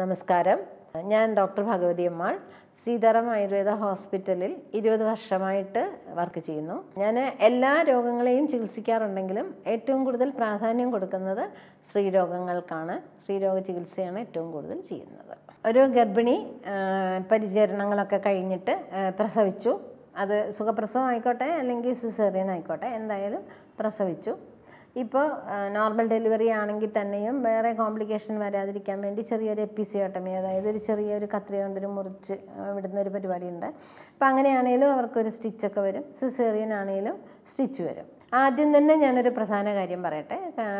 നമസ്കാരം ഞാൻ ഡോക്ടർ ഭഗവതി അമ്മാൾ സീതാറാം ആയുർവേദ ഹോസ്പിറ്റലിൽ ഇരുപത് വർഷമായിട്ട് വർക്ക് ചെയ്യുന്നു ഞാൻ എല്ലാ രോഗങ്ങളെയും ചികിത്സിക്കാറുണ്ടെങ്കിലും ഏറ്റവും കൂടുതൽ പ്രാധാന്യം കൊടുക്കുന്നത് സ്ത്രീരോഗങ്ങൾക്കാണ് സ്ത്രീരോഗ ചികിത്സയാണ് ഏറ്റവും കൂടുതൽ ചെയ്യുന്നത് ഒരു ഗർഭിണി പരിചരണങ്ങളൊക്കെ കഴിഞ്ഞിട്ട് പ്രസവിച്ചു അത് സുഖപ്രസവം ആയിക്കോട്ടെ അല്ലെങ്കിൽ സിസേറിയൻ ആയിക്കോട്ടെ എന്തായാലും പ്രസവിച്ചു ഇപ്പോൾ നോർമൽ ഡെലിവറി ആണെങ്കിൽ തന്നെയും വേറെ കോംപ്ലിക്കേഷൻ വരാതിരിക്കാൻ വേണ്ടി ചെറിയൊരു എപ്പിസിയോട്ടമി അതായത് ഒരു ചെറിയൊരു കത്രിക കൊണ്ടൊരു മുറിച്ച് വിടുന്ന ഒരു പരിപാടിയുണ്ട് അപ്പോൾ അങ്ങനെയാണെങ്കിലും അവർക്കൊരു സ്റ്റിച്ചൊക്കെ വരും സിസേറിയൻ ആണെങ്കിലും സ്റ്റിച്ച് വരും ആദ്യം തന്നെ ഞാനൊരു പ്രധാന കാര്യം പറയട്ടെ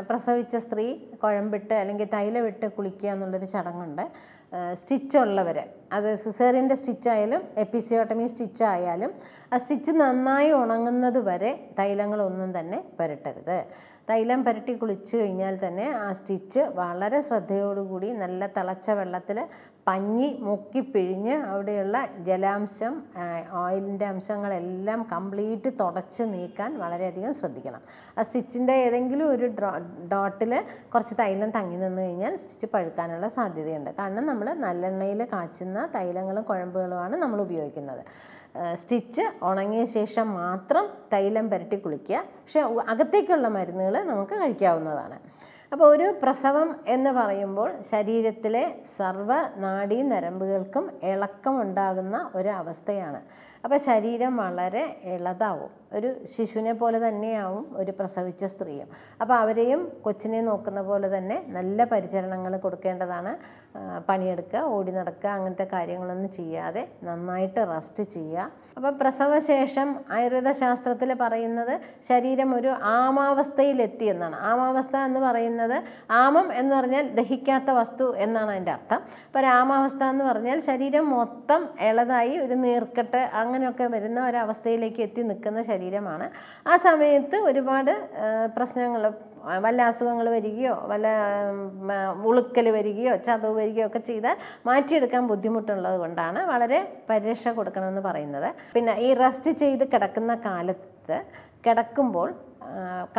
പ്രസവിച്ച സ്ത്രീ കുഴമ്പിട്ട് അല്ലെങ്കിൽ തൈല വിട്ട് കുളിക്കുക എന്നുള്ളൊരു ചടങ്ങുണ്ട് സ്റ്റിച്ചുള്ളവർ അത് സിസേറിൻ്റെ സ്റ്റിച്ചായാലും എപ്പിസിയോട്ടമി സ്റ്റിച്ചായാലും ആ സ്റ്റിച്ച് നന്നായി ഉണങ്ങുന്നത് വരെ തൈലങ്ങളൊന്നും തന്നെ പുരട്ടരുത് തൈലം പുരട്ടി കുളിച്ച് കഴിഞ്ഞാൽ തന്നെ ആ സ്റ്റിച്ച് വളരെ ശ്രദ്ധയോടുകൂടി നല്ല തിളച്ച വെള്ളത്തിൽ പഞ്ഞി മുക്കി പിഴിഞ്ഞ് അവിടെയുള്ള ജലാംശം ഓയിലിൻ്റെ അംശങ്ങളെല്ലാം കംപ്ലീറ്റ് തുടച്ച് നീക്കാൻ വളരെയധികം ശ്രദ്ധിക്കണം ആ സ്റ്റിച്ചിൻ്റെ ഏതെങ്കിലും ഒരു ഡോട്ടിൽ കുറച്ച് തൈലം തങ്ങി നിന്ന് കഴിഞ്ഞാൽ സ്റ്റിച്ച് പഴുക്കാനുള്ള സാധ്യതയുണ്ട് കാരണം നമ്മൾ നല്ലെണ്ണയിൽ കാച്ചുന്ന തൈലങ്ങളും കുഴമ്പുകളുമാണ് നമ്മൾ ഉപയോഗിക്കുന്നത് സ്റ്റിച്ച് ഉണങ്ങിയ ശേഷം മാത്രം തൈലം പുരട്ടി കുളിക്കുക പക്ഷെ അകത്തേക്കുള്ള മരുന്നുകൾ നമുക്ക് കഴിക്കാവുന്നതാണ് അപ്പോൾ ഒരു പ്രസവം എന്ന് പറയുമ്പോൾ ശരീരത്തിലെ സർവ്വ നാഡീ നരമ്പുകൾക്കും ഇളക്കമുണ്ടാകുന്ന ഒരു അവസ്ഥയാണ് അപ്പോൾ ശരീരം വളരെ ഇളതാവും ഒരു ശിശുവിനെ പോലെ തന്നെയാവും ഒരു പ്രസവിച്ച സ്ത്രീയും അപ്പോൾ അവരെയും കൊച്ചിനെ നോക്കുന്ന പോലെ തന്നെ നല്ല പരിചരണങ്ങൾ കൊടുക്കേണ്ടതാണ് പണിയെടുക്കുക ഓടി നടക്കുക അങ്ങനത്തെ കാര്യങ്ങളൊന്നും ചെയ്യാതെ നന്നായിട്ട് റെസ്റ്റ് ചെയ്യുക അപ്പോൾ പ്രസവശേഷം ആയുർവേദ ശാസ്ത്രത്തിൽ പറയുന്നത് ശരീരം ഒരു ആമാവസ്ഥയിലെത്തി എന്നാണ് ആമാവസ്ഥ എന്ന് പറയുന്നത് ആമം എന്ന് പറഞ്ഞാൽ ദഹിക്കാത്ത വസ്തു എന്നാണ് അതിൻ്റെ അർത്ഥം അപ്പോൾ രാമാവസ്ഥ എന്ന് പറഞ്ഞാൽ ശരീരം മൊത്തം ഇളതായി ഒരു നീർക്കെട്ട് അങ്ങനെയൊക്കെ വരുന്ന ഒരവസ്ഥയിലേക്ക് എത്തി നിൽക്കുന്ന ശരീരമാണ് ആ സമയത്ത് ഒരുപാട് പ്രശ്നങ്ങൾ വല്ല അസുഖങ്ങൾ വരികയോ വല്ല ഉളുക്കൽ വരികയോ ചതവ് വരികയോ ഒക്കെ ചെയ്താൽ മാറ്റിയെടുക്കാൻ ബുദ്ധിമുട്ടുള്ളത് കൊണ്ടാണ് വളരെ പരിരക്ഷ കൊടുക്കണമെന്ന് പറയുന്നത് പിന്നെ ഈ റെസ്റ്റ് ചെയ്ത് കിടക്കുന്ന കാലത്ത് കിടക്കുമ്പോൾ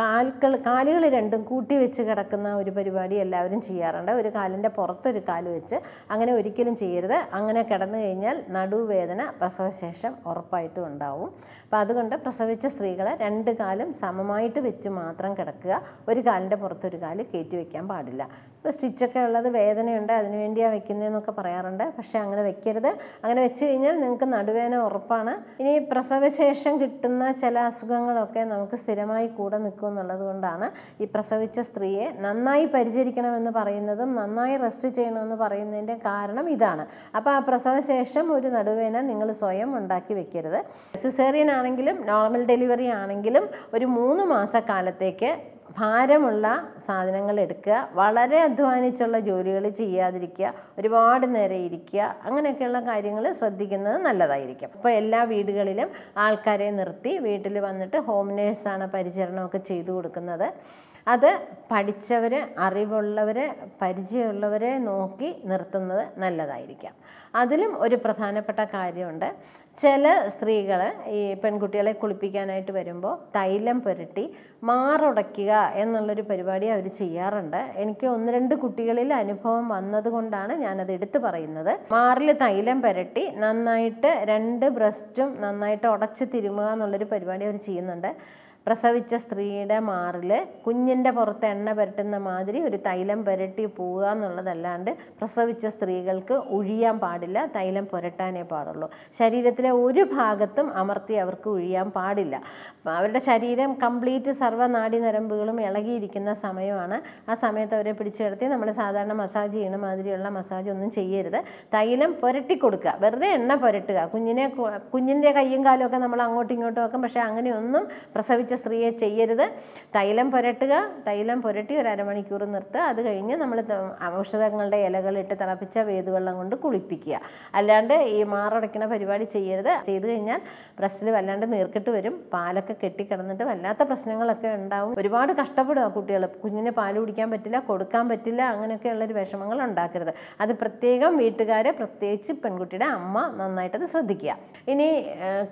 കാൽക്കൾ കാലുകൾ രണ്ടും കൂട്ടി വെച്ച് കിടക്കുന്ന ഒരു പരിപാടി എല്ലാവരും ചെയ്യാറുണ്ട് ഒരു കാലിൻ്റെ പുറത്തൊരു കാല് വെച്ച് അങ്ങനെ ഒരിക്കലും ചെയ്യരുത് അങ്ങനെ കിടന്നു കഴിഞ്ഞാൽ നടുവേദന പ്രസവശേഷം ഉറപ്പായിട്ടും ഉണ്ടാവും അപ്പോൾ അതുകൊണ്ട് പ്രസവിച്ച സ്ത്രീകളെ രണ്ട് കാലും സമമായിട്ട് വെച്ച് മാത്രം കിടക്കുക ഒരു കാലിൻ്റെ പുറത്തൊരു കാല് കയറ്റി വയ്ക്കാൻ പാടില്ല ഇപ്പോൾ സ്റ്റിച്ചൊക്കെ ഉള്ളത് വേദനയുണ്ട് അതിന് വേണ്ടിയാണ് വെക്കുന്നതെന്നൊക്കെ പറയാറുണ്ട് പക്ഷേ അങ്ങനെ വെക്കരുത് അങ്ങനെ വെച്ച് കഴിഞ്ഞാൽ നിങ്ങൾക്ക് നടുവേദന ഉറപ്പാണ് ഇനി പ്രസവശേഷം കിട്ടുന്ന ചില അസുഖങ്ങളൊക്കെ നമുക്ക് സ്ഥിരമായി കൂടെ നിൽക്കും എന്നുള്ളത് കൊണ്ടാണ് ഈ പ്രസവിച്ച സ്ത്രീയെ നന്നായി പരിചരിക്കണമെന്ന് പറയുന്നതും നന്നായി റെസ്റ്റ് ചെയ്യണമെന്ന് പറയുന്നതിൻ്റെ കാരണം ഇതാണ് അപ്പോൾ ആ പ്രസവശേഷം ഒരു നടുവേന നിങ്ങൾ സ്വയം ഉണ്ടാക്കി വെക്കരുത് സിസേറിയൻ ആണെങ്കിലും നോർമൽ ഡെലിവറി ആണെങ്കിലും ഒരു മൂന്ന് മാസക്കാലത്തേക്ക് ഭാരമുള്ള സാധനങ്ങൾ എടുക്കുക വളരെ അധ്വാനിച്ചുള്ള ജോലികൾ ചെയ്യാതിരിക്കുക ഒരുപാട് നേരം ഇരിക്കുക അങ്ങനെയൊക്കെയുള്ള കാര്യങ്ങൾ ശ്രദ്ധിക്കുന്നത് നല്ലതായിരിക്കും അപ്പോൾ എല്ലാ വീടുകളിലും ആൾക്കാരെ നിർത്തി വീട്ടിൽ വന്നിട്ട് ഹോം നേഴ്സാണ് പരിചരണമൊക്കെ ചെയ്തു കൊടുക്കുന്നത് അത് പഠിച്ചവർ അറിവുള്ളവർ പരിചയമുള്ളവരെ നോക്കി നിർത്തുന്നത് നല്ലതായിരിക്കാം അതിലും ഒരു പ്രധാനപ്പെട്ട കാര്യമുണ്ട് ചില സ്ത്രീകൾ ഈ പെൺകുട്ടികളെ കുളിപ്പിക്കാനായിട്ട് വരുമ്പോൾ തൈലം പുരട്ടി മാറുടയ്ക്കുക എന്നുള്ളൊരു പരിപാടി അവർ ചെയ്യാറുണ്ട് എനിക്ക് ഒന്ന് രണ്ട് കുട്ടികളിൽ അനുഭവം വന്നതുകൊണ്ടാണ് ഞാനത് എടുത്തു പറയുന്നത് മാറിൽ തൈലം പുരട്ടി നന്നായിട്ട് രണ്ട് ബ്രസ്റ്റും നന്നായിട്ട് ഉടച്ച് തിരുമുക എന്നുള്ളൊരു പരിപാടി അവർ ചെയ്യുന്നുണ്ട് പ്രസവിച്ച സ്ത്രീയുടെ മാറിൽ കുഞ്ഞിൻ്റെ പുറത്ത് എണ്ണ പുരട്ടുന്ന മാതിരി ഒരു തൈലം പുരട്ടി പോവുക എന്നുള്ളതല്ലാണ്ട് പ്രസവിച്ച സ്ത്രീകൾക്ക് ഒഴിയാൻ പാടില്ല തൈലം പുരട്ടാനേ പാടുള്ളൂ ശരീരത്തിലെ ഒരു ഭാഗത്തും അമർത്തി അവർക്ക് ഒഴിയാൻ പാടില്ല അവരുടെ ശരീരം കംപ്ലീറ്റ് സർവ്വനാഡി നരമ്പുകളും ഇളകിയിരിക്കുന്ന സമയമാണ് ആ സമയത്ത് അവരെ പിടിച്ചു കിടത്തി നമ്മൾ സാധാരണ മസാജ് ചെയ്യണ മാതിരിയുള്ള മസാജ് ഒന്നും ചെയ്യരുത് തൈലം പുരട്ടി കൊടുക്കുക വെറുതെ എണ്ണ പുരട്ടുക കുഞ്ഞിനെ കുഞ്ഞിൻ്റെ കൈയും കാലും നമ്മൾ അങ്ങോട്ടും ഇങ്ങോട്ടും വെക്കും പക്ഷേ അങ്ങനെയൊന്നും പ്രസവിച്ച സ്ത്രീയെ ചെയ്യരുത് തൈലം പുരട്ടുക തൈലം പുരട്ടി ഒരു അരമണിക്കൂർ നിർത്തുക അത് കഴിഞ്ഞ് നമ്മൾ ഔഷധങ്ങളുടെ ഇലകളിട്ട് തിളപ്പിച്ച വേതുവെള്ളം കൊണ്ട് കുളിപ്പിക്കുക അല്ലാണ്ട് ഈ മാറടയ്ക്കണ പരിപാടി ചെയ്യരുത് ചെയ്തു കഴിഞ്ഞാൽ ബ്രസ്റ്റിൽ വല്ലാണ്ട് നീർക്കിട്ട് വരും പാലൊക്കെ കെട്ടിക്കിടന്നിട്ട് വല്ലാത്ത പ്രശ്നങ്ങളൊക്കെ ഉണ്ടാവും ഒരുപാട് കഷ്ടപ്പെടുക കുട്ടികൾ കുഞ്ഞിന് പാല് കുടിക്കാൻ പറ്റില്ല കൊടുക്കാൻ പറ്റില്ല അങ്ങനെയൊക്കെയുള്ളൊരു വിഷമങ്ങൾ ഉണ്ടാക്കരുത് അത് പ്രത്യേകം വീട്ടുകാർ പ്രത്യേകിച്ച് പെൺകുട്ടിയുടെ അമ്മ നന്നായിട്ടത് ശ്രദ്ധിക്കുക ഇനി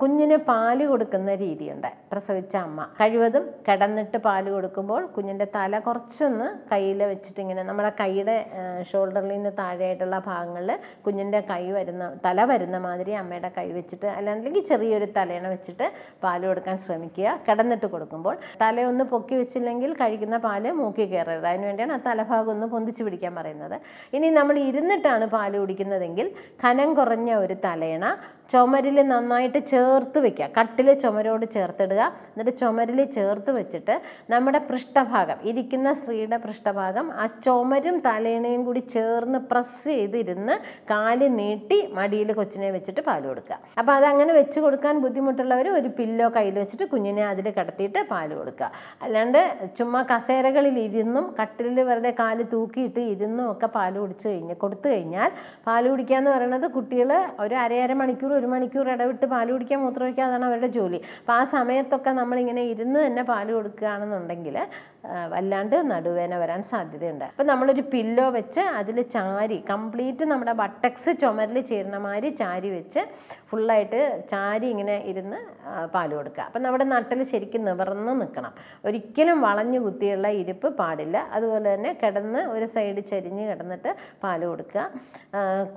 കുഞ്ഞിന് പാല് കൊടുക്കുന്ന രീതിയുണ്ട് പ്രസവിച്ച അമ്മ കഴിവതും കിടന്നിട്ട് പാൽ കൊടുക്കുമ്പോൾ കുഞ്ഞിൻ്റെ തല കുറച്ചൊന്ന് കയ്യിൽ വെച്ചിട്ട് ഇങ്ങനെ നമ്മുടെ കൈയുടെ ഷോൾഡറിൽ നിന്ന് താഴെയായിട്ടുള്ള ഭാഗങ്ങളിൽ കുഞ്ഞിൻ്റെ കൈ വരുന്ന തല വരുന്ന മാതിരി അമ്മയുടെ കൈ വെച്ചിട്ട് അല്ലാണ്ടെങ്കിൽ ചെറിയൊരു തലേണ വെച്ചിട്ട് പാൽ കൊടുക്കാൻ ശ്രമിക്കുക കിടന്നിട്ട് കൊടുക്കുമ്പോൾ തലയൊന്ന് പൊക്കി വെച്ചില്ലെങ്കിൽ കഴിക്കുന്ന പാല് മൂക്കി കയറരുത് അതിനുവേണ്ടിയാണ് ആ തലഭാഗം ഒന്ന് പൊന്തിച്ച് പിടിക്കാൻ പറയുന്നത് ഇനി നമ്മൾ ഇരുന്നിട്ടാണ് പാൽ കുടിക്കുന്നതെങ്കിൽ കനം കുറഞ്ഞ ഒരു തലേണ ചുമരിൽ നന്നായിട്ട് ചേർത്ത് വെക്കുക കട്ടിൽ ചുമരോട് ചേർത്തിടുക എന്നിട്ട് ചുമ ചുമരിൽ ചേർത്ത് വെച്ചിട്ട് നമ്മുടെ പൃഷ്ഠഭാഗം ഇരിക്കുന്ന സ്ത്രീയുടെ പൃഷ്ഠഭാഗം ആ ചുമരും തലേണയും കൂടി ചേർന്ന് പ്രസ് ചെയ്തിരുന്ന് കാല് നീട്ടി മടിയിൽ കൊച്ചിനെ വെച്ചിട്ട് പാല് കൊടുക്കുക അപ്പോൾ അതങ്ങനെ വെച്ച് കൊടുക്കാൻ ബുദ്ധിമുട്ടുള്ളവർ ഒരു പില്ലോ കയ്യിൽ വെച്ചിട്ട് കുഞ്ഞിനെ അതിൽ കിടത്തിയിട്ട് പാല് കൊടുക്കുക അല്ലാണ്ട് ചുമ്മാ കസേരകളിൽ ഇരുന്നും കട്ടിലിൽ വെറുതെ കാല് തൂക്കിയിട്ട് ഇരുന്നും ഒക്കെ പാല് കുടിച്ച് കഴിഞ്ഞ് കൊടുത്തു കഴിഞ്ഞാൽ പാല് കുടിക്കുക എന്ന് പറയുന്നത് കുട്ടികൾ ഒരു അരയര മണിക്കൂർ ഒരു മണിക്കൂർ ഇടവിട്ട് പാല് കുടിക്കാൻ കുടിക്കുക അതാണ് അവരുടെ ജോലി അപ്പോൾ ആ സമയത്തൊക്കെ നമ്മളിങ്ങനെ ഇരുന്ന് തന്നെ പാൽ കൊടുക്കുകയാണെന്നുണ്ടെങ്കിൽ വല്ലാണ്ട് നടുവേന വരാൻ സാധ്യതയുണ്ട് അപ്പം നമ്മളൊരു പില്ലോ വെച്ച് അതിൽ ചാരി കംപ്ലീറ്റ് നമ്മുടെ ബട്ടക്സ് ചുമരിൽ ചേരുന്ന മാതിരി ചാരി വെച്ച് ഫുള്ളായിട്ട് ചാരി ഇങ്ങനെ ഇരുന്ന് പാൽ കൊടുക്കുക അപ്പം നമ്മുടെ നട്ടിൽ ശരിക്കും നിവർന്ന് നിൽക്കണം ഒരിക്കലും വളഞ്ഞു കുത്തിയുള്ള ഇരിപ്പ് പാടില്ല അതുപോലെ തന്നെ കിടന്ന് ഒരു സൈഡ് ചരിഞ്ഞ് കിടന്നിട്ട് പാൽ കൊടുക്കുക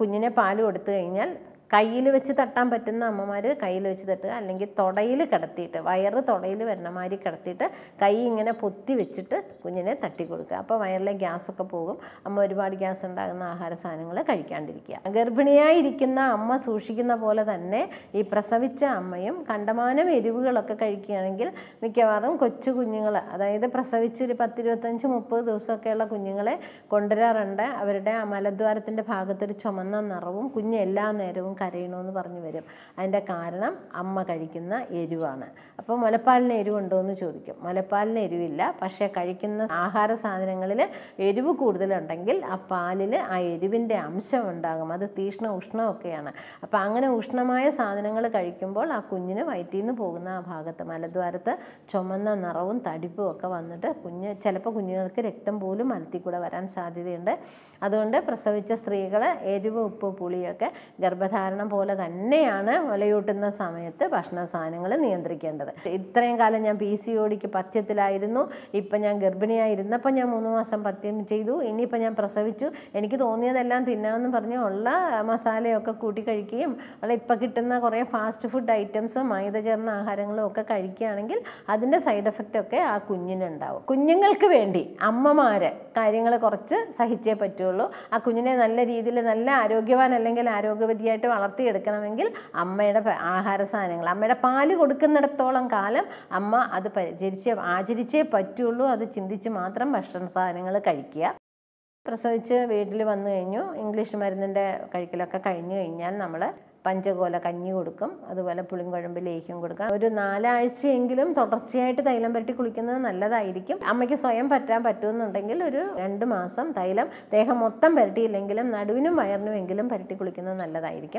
കുഞ്ഞിനെ പാൽ കൊടുത്തു കഴിഞ്ഞാൽ കയ്യിൽ വെച്ച് തട്ടാൻ പറ്റുന്ന അമ്മമാർ കയ്യിൽ വെച്ച് തട്ടുക അല്ലെങ്കിൽ തുടയിൽ കിടത്തിയിട്ട് വയറ് തുടയിൽ വരുന്ന മാതിരി കിടത്തിയിട്ട് കൈ ഇങ്ങനെ പൊത്തി വെച്ചിട്ട് കുഞ്ഞിനെ തട്ടി കൊടുക്കുക അപ്പോൾ വയറിലെ ഗ്യാസൊക്കെ പോകും അമ്മ ഒരുപാട് ഗ്യാസ് ഉണ്ടാകുന്ന ആഹാര സാധനങ്ങൾ കഴിക്കാണ്ടിരിക്കുക ഗർഭിണിയായിരിക്കുന്ന അമ്മ സൂക്ഷിക്കുന്ന പോലെ തന്നെ ഈ പ്രസവിച്ച അമ്മയും കണ്ടമാനം എരിവുകളൊക്കെ കഴിക്കുകയാണെങ്കിൽ മിക്കവാറും കൊച്ചു കുഞ്ഞുങ്ങൾ അതായത് പ്രസവിച്ചൊരു പത്തിരുപത്തഞ്ച് മുപ്പത് ദിവസമൊക്കെയുള്ള കുഞ്ഞുങ്ങളെ കൊണ്ടുവരാറുണ്ട് അവരുടെ മലദ്വാരത്തിൻ്റെ ഭാഗത്തൊരു ചുമന്ന നിറവും കുഞ്ഞ് എല്ലാ നേരവും കരയണമെന്ന് പറഞ്ഞു വരും അതിൻ്റെ കാരണം അമ്മ കഴിക്കുന്ന എരിവാണ് അപ്പോൾ മുലപ്പാലിന് എരിവുണ്ടോ എന്ന് ചോദിക്കും മുലപ്പാലിന് എരിവില്ല പക്ഷേ കഴിക്കുന്ന ആഹാര സാധനങ്ങളിൽ എരിവ് കൂടുതലുണ്ടെങ്കിൽ ആ പാലിൽ ആ എരിവിൻ്റെ അംശം ഉണ്ടാകും അത് തീഷ്ണ ഉഷ്ണമൊക്കെയാണ് അപ്പോൾ അങ്ങനെ ഉഷ്ണമായ സാധനങ്ങൾ കഴിക്കുമ്പോൾ ആ കുഞ്ഞിന് വയറ്റിൽ നിന്ന് പോകുന്ന ആ ഭാഗത്ത് മലദ്വാരത്ത് ചുമന്ന നിറവും തടിപ്പും ഒക്കെ വന്നിട്ട് കുഞ്ഞ് ചിലപ്പോൾ കുഞ്ഞുങ്ങൾക്ക് രക്തം പോലും കൂടെ വരാൻ സാധ്യതയുണ്ട് അതുകൊണ്ട് പ്രസവിച്ച സ്ത്രീകൾ എരിവ് ഉപ്പ് പുളിയൊക്കെ ഗർഭധാരണ സാധാരണ പോലെ തന്നെയാണ് മുലയൂട്ടുന്ന സമയത്ത് ഭക്ഷണ സാധനങ്ങൾ നിയന്ത്രിക്കേണ്ടത് ഇത്രയും കാലം ഞാൻ പി സി ഒടിക്ക് പഥ്യത്തിലായിരുന്നു ഇപ്പം ഞാൻ ഗർഭിണിയായിരുന്നപ്പോൾ ഞാൻ മൂന്ന് മാസം പഥ്യം ചെയ്തു ഇനിയിപ്പോൾ ഞാൻ പ്രസവിച്ചു എനിക്ക് തോന്നിയതെല്ലാം തിന്നാമെന്ന് പറഞ്ഞ് ഉള്ള മസാലയൊക്കെ കൂട്ടി കഴിക്കുകയും അവിടെ ഇപ്പം കിട്ടുന്ന കുറേ ഫാസ്റ്റ് ഫുഡ് ഐറ്റംസും മൈദ ചേർന്ന ആഹാരങ്ങളും ഒക്കെ കഴിക്കുകയാണെങ്കിൽ അതിൻ്റെ സൈഡ് എഫക്റ്റ് ഒക്കെ ആ കുഞ്ഞിനുണ്ടാവും കുഞ്ഞുങ്ങൾക്ക് വേണ്ടി അമ്മമാർ കാര്യങ്ങൾ കുറച്ച് സഹിച്ചേ പറ്റുള്ളൂ ആ കുഞ്ഞിനെ നല്ല രീതിയിൽ നല്ല ആരോഗ്യവാൻ അല്ലെങ്കിൽ ആരോഗ്യവതിയായിട്ട് വളർത്തിയെടുക്കണമെങ്കിൽ അമ്മയുടെ ആഹാര സാധനങ്ങൾ അമ്മയുടെ പാല് കൊടുക്കുന്നിടത്തോളം കാലം അമ്മ അത് പരിചരിച്ച് ആചരിച്ചേ പറ്റുള്ളൂ അത് ചിന്തിച്ച് മാത്രം ഭക്ഷണ സാധനങ്ങൾ കഴിക്കുക പ്രസവിച്ച് വീട്ടിൽ വന്നു കഴിഞ്ഞു ഇംഗ്ലീഷ് മരുന്നിൻ്റെ കഴിക്കലൊക്കെ കഴിഞ്ഞു കഴിഞ്ഞാൽ നമ്മൾ പഞ്ചകോല കഞ്ഞി കൊടുക്കും അതുപോലെ പുളിങ്കുഴമ്പ് ലേഹ്യം കൊടുക്കാം ഒരു നാലാഴ്ചയെങ്കിലും തുടർച്ചയായിട്ട് തൈലം പരട്ടി കുളിക്കുന്നത് നല്ലതായിരിക്കും അമ്മയ്ക്ക് സ്വയം പറ്റാൻ പറ്റുമെന്നുണ്ടെങ്കിൽ ഒരു രണ്ട് മാസം തൈലം ദേഹം മൊത്തം പരട്ടിയില്ലെങ്കിലും നടുവിനും വയറിനുമെങ്കിലും പരട്ടി കുളിക്കുന്നത് നല്ലതായിരിക്കും